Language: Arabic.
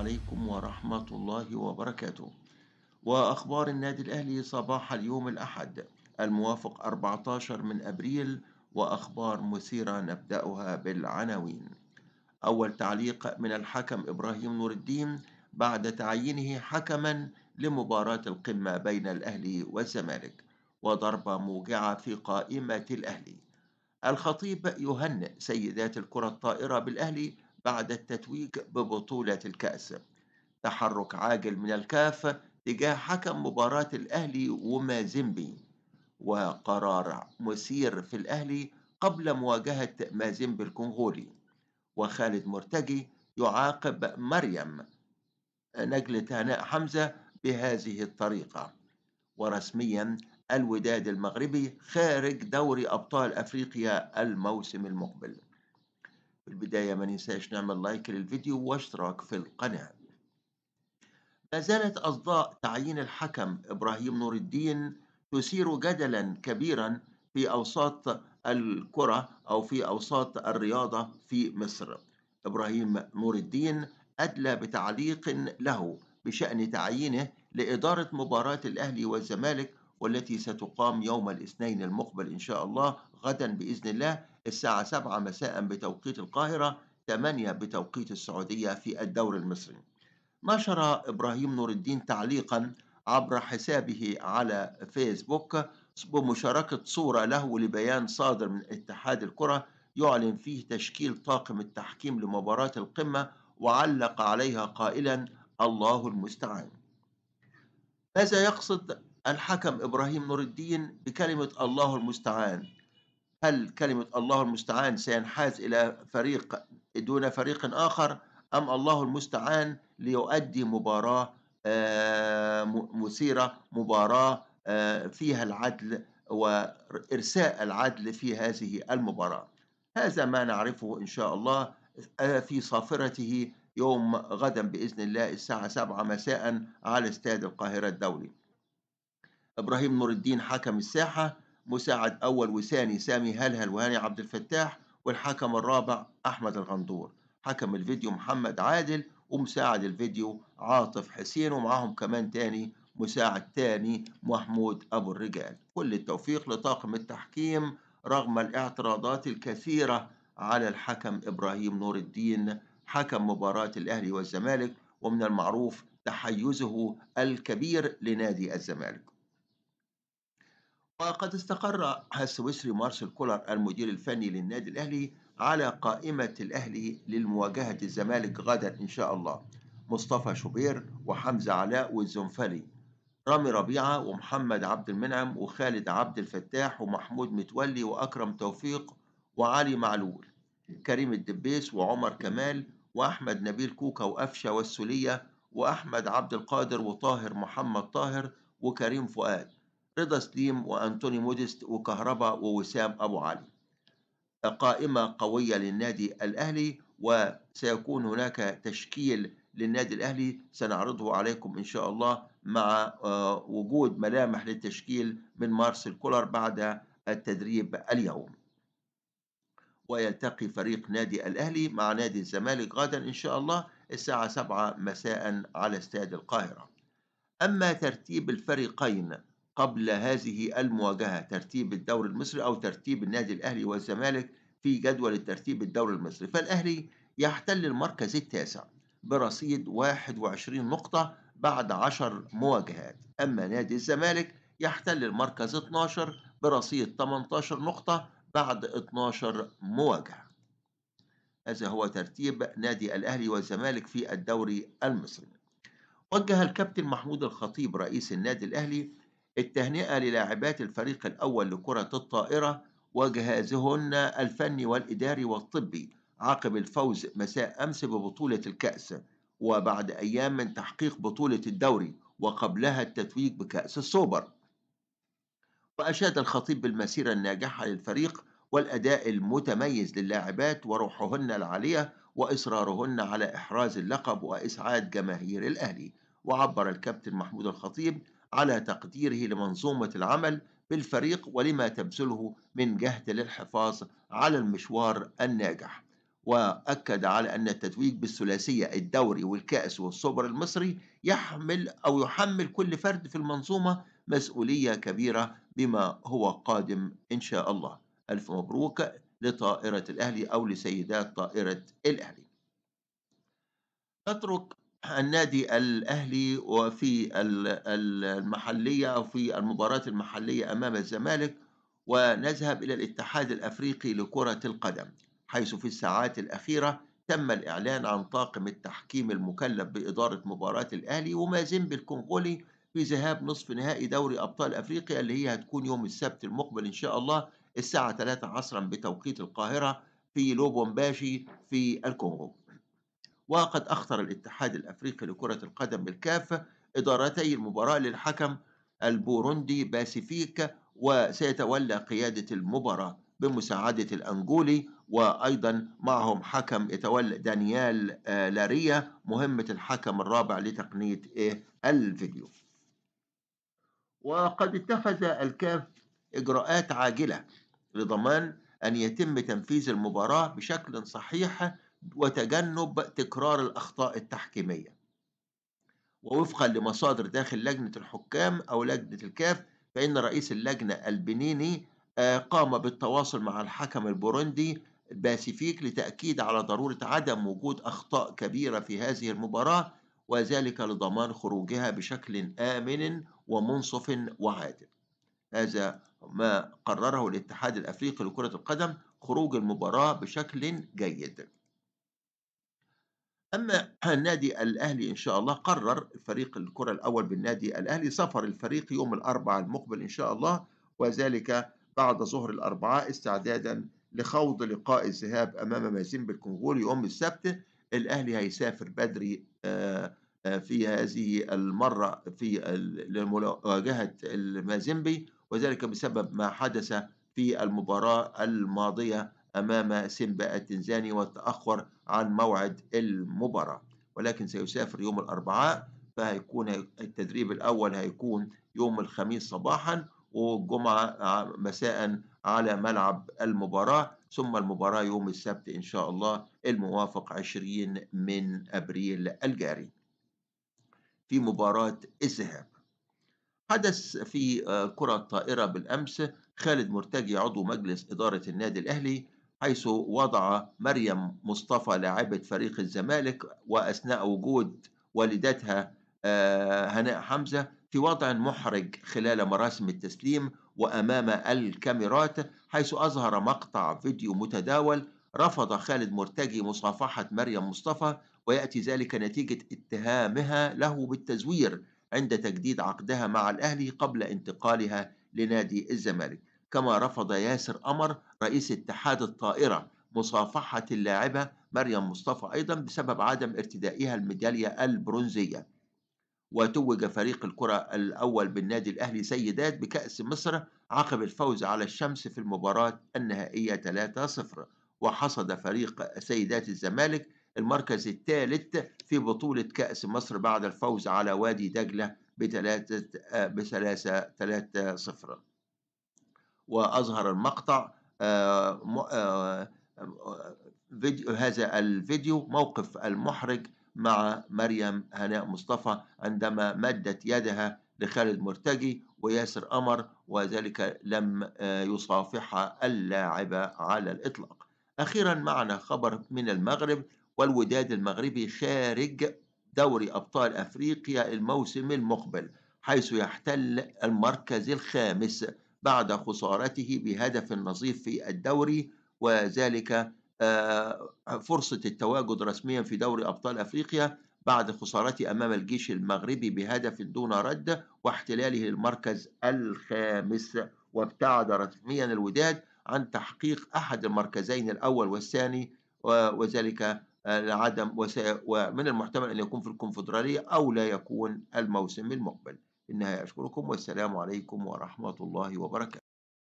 عليكم ورحمة الله وبركاته وأخبار النادي الأهلي صباح اليوم الأحد الموافق 14 من أبريل وأخبار مثيرة نبدأها بالعناوين أول تعليق من الحكم إبراهيم نور الدين بعد تعيينه حكما لمباراة القمة بين الأهلي والزمالك وضربة موجعة في قائمة الأهلي الخطيب يهنئ سيدات الكرة الطائرة بالأهلي بعد التتويج ببطولة الكأس تحرك عاجل من الكاف تجاه حكم مباراة الأهلي ومازيمبي وقرار مثير في الأهلي قبل مواجهة مازيمبي الكونغولي وخالد مرتجي يعاقب مريم نجلة هناء حمزة بهذه الطريقة ورسميا الوداد المغربي خارج دوري أبطال أفريقيا الموسم المقبل في البداية ما ننساش نعمل لايك للفيديو واشتراك في القناة ما زالت أصداء تعيين الحكم إبراهيم نور الدين تثير جدلا كبيرا في أوساط الكرة أو في أوساط الرياضة في مصر إبراهيم نور الدين أدلى بتعليق له بشأن تعيينه لإدارة مباراة الأهلي والزمالك والتي ستقام يوم الاثنين المقبل إن شاء الله غدا بإذن الله الساعة 7 مساء بتوقيت القاهرة 8 بتوقيت السعودية في الدور المصري نشر إبراهيم نور الدين تعليقا عبر حسابه على فيسبوك بمشاركة صورة له لبيان صادر من اتحاد الكرة يعلن فيه تشكيل طاقم التحكيم لمباراة القمة وعلق عليها قائلا الله المستعان ماذا يقصد الحكم إبراهيم نور الدين بكلمة الله المستعان هل كلمة الله المستعان سينحاز إلى فريق دون فريق آخر أم الله المستعان ليؤدي مباراة آه، مثيرة مباراة آه، فيها العدل وإرساء العدل في هذه المباراة هذا ما نعرفه إن شاء الله آه، في صافرته يوم غدا بإذن الله الساعة 7 مساء على استاد القاهرة الدولي إبراهيم نور الدين حكم الساحة مساعد أول وثاني سامي هلهل وهاني عبد الفتاح والحكم الرابع أحمد الغندور حكم الفيديو محمد عادل ومساعد الفيديو عاطف حسين ومعاهم كمان تاني مساعد تاني محمود أبو الرجال كل التوفيق لطاقم التحكيم رغم الاعتراضات الكثيرة على الحكم إبراهيم نور الدين حكم مباراة الأهلي والزمالك ومن المعروف تحيزه الكبير لنادي الزمالك وقد استقر السويسري مارسيل كولر المدير الفني للنادي الأهلي على قائمة الأهلي للمواجهة الزمالك غدا إن شاء الله مصطفى شوبير وحمزة علاء والزنفلي رامي ربيعة ومحمد عبد المنعم وخالد عبد الفتاح ومحمود متولي وأكرم توفيق وعلي معلول كريم الدبيس وعمر كمال وأحمد نبيل كوكا وأفشة والسولية وأحمد عبد القادر وطاهر محمد طاهر وكريم فؤاد رضا سليم وأنتوني موديست وكهربا ووسام أبو علي قائمة قوية للنادي الأهلي وسيكون هناك تشكيل للنادي الأهلي سنعرضه عليكم إن شاء الله مع آه، وجود ملامح للتشكيل من مارسيل كولر بعد التدريب اليوم ويلتقي فريق نادي الأهلي مع نادي الزمالك غدا إن شاء الله الساعة 7 مساء على استاد القاهرة أما ترتيب الفريقين قبل هذه المواجهة ترتيب الدوري المصري أو ترتيب النادي الأهلي والزمالك في جدول الترتيب الدوري المصري فالأهلي يحتل المركز التاسع برصيد 21 نقطة بعد 10 مواجهات أما نادي الزمالك يحتل المركز 12 برصيد 18 نقطة بعد 12 مواجهة هذا هو ترتيب نادي الأهلي والزمالك في الدوري المصري وجه الكابتن محمود الخطيب رئيس النادي الأهلي التهنئة للاعبات الفريق الأول لكرة الطائرة وجهازهن الفني والإداري والطبي عقب الفوز مساء أمس ببطولة الكأس وبعد أيام من تحقيق بطولة الدوري وقبلها التتويج بكأس السوبر وأشاد الخطيب بالمسيرة الناجحة للفريق والأداء المتميز للاعبات وروحهن العالية وإصرارهن على إحراز اللقب وإسعاد جماهير الأهلي وعبر الكابتن محمود الخطيب على تقديره لمنظومة العمل بالفريق ولما تبذله من جهد للحفاظ على المشوار الناجح وأكد على أن التتويج بالثلاثية الدوري والكأس والسوبر المصري يحمل أو يحمل كل فرد في المنظومة مسؤولية كبيرة بما هو قادم إن شاء الله ألف مبروك لطائرة الأهلي أو لسيدات طائرة الأهلي نترك النادي الأهلي وفي المحلية وفي المباراة المحلية أمام الزمالك ونذهب إلى الاتحاد الأفريقي لكرة القدم حيث في الساعات الأخيرة تم الإعلان عن طاقم التحكيم المكلف بإدارة مباراة الأهلي ومازيمبي الكونغولي في ذهاب نصف نهائي دوري أبطال أفريقيا اللي هي هتكون يوم السبت المقبل إن شاء الله الساعة 3 عصرا بتوقيت القاهرة في لوبومباشي في الكونغو وقد أخطر الاتحاد الأفريقي لكرة القدم بالكافة إدارتي المباراة للحكم البوروندي باسيفيك وسيتولى قيادة المباراة بمساعدة الأنجولي وأيضا معهم حكم يتولى دانيال آه، لاريا مهمة الحكم الرابع لتقنية إيه، الفيديو وقد اتخذ الكاف إجراءات عاجلة لضمان أن يتم تنفيذ المباراة بشكل صحيح وتجنب تكرار الأخطاء التحكيمية ووفقا لمصادر داخل لجنة الحكام أو لجنة الكاف فإن رئيس اللجنة البنيني آه، قام بالتواصل مع الحكم البوروندي باسيفيك لتأكيد على ضرورة عدم وجود أخطاء كبيرة في هذه المباراة وذلك لضمان خروجها بشكل آمن ومنصف وعادل هذا ما قرره الاتحاد الأفريقي لكرة القدم خروج المباراة بشكل جيد أما النادي الأهلي إن شاء الله قرر فريق الكرة الأول بالنادي الأهلي سفر الفريق يوم الأربعاء المقبل إن شاء الله وذلك بعد ظهر الأربعاء استعدادا لخوض لقاء الذهاب أمام مازيمبي الكونغولي يوم السبت الأهلي هيسافر بدري آه، آه، في هذه المرة في لمواجهة المازيمبي وذلك بسبب ما حدث في المباراة الماضية أمام سيمبا التنزاني والتأخر عن موعد المباراة ولكن سيسافر يوم الأربعاء فهيكون التدريب الأول هيكون يوم الخميس صباحا والجمعة مساء على ملعب المباراة ثم المباراة يوم السبت إن شاء الله الموافق 20 من أبريل الجاري في مباراة الذهاب حدث في آه، كرة الطائرة بالأمس خالد مرتجي عضو مجلس إدارة النادي الأهلي حيث وضع مريم مصطفى لاعبة فريق الزمالك وأثناء وجود والدتها آه، هناء حمزة في وضع محرج خلال مراسم التسليم وأمام الكاميرات حيث أظهر مقطع فيديو متداول رفض خالد مرتجي مصافحة مريم مصطفى ويأتي ذلك نتيجة اتهامها له بالتزوير عند تجديد عقدها مع الأهلي قبل انتقالها لنادي الزمالك كما رفض ياسر قمر رئيس اتحاد الطائرة مصافحة اللاعبة مريم مصطفى أيضا بسبب عدم ارتدائها الميدالية البرونزية وتوج فريق الكرة الأول بالنادي الأهلي سيدات بكأس مصر عقب الفوز على الشمس في المباراة النهائية 3-0 وحصد فريق سيدات الزمالك المركز الثالث في بطولة كأس مصر بعد الفوز على وادي دجلة بثلاثة آه، بثلاثة 3 0 وأظهر المقطع آه، آه، آه، فيديو هذا الفيديو موقف المحرج مع مريم هناء مصطفى عندما مدت يدها لخالد مرتجي وياسر قمر وذلك لم يصافح اللاعب على الإطلاق أخيرا معنا خبر من المغرب والوداد المغربي خارج دوري أبطال أفريقيا الموسم المقبل حيث يحتل المركز الخامس بعد خسارته بهدف نظيف في الدوري وذلك آه، فرصة التواجد رسميا في دوري أبطال أفريقيا بعد خسارته أمام الجيش المغربي بهدف دون رد واحتلاله للمركز الخامس وابتعد رسميا الوداد عن تحقيق أحد المركزين الأول والثاني وذلك آه، لعدم ومن المحتمل أن يكون في الكونفدرالية أو لا يكون الموسم المقبل النهاية أشكركم والسلام عليكم ورحمة الله وبركاته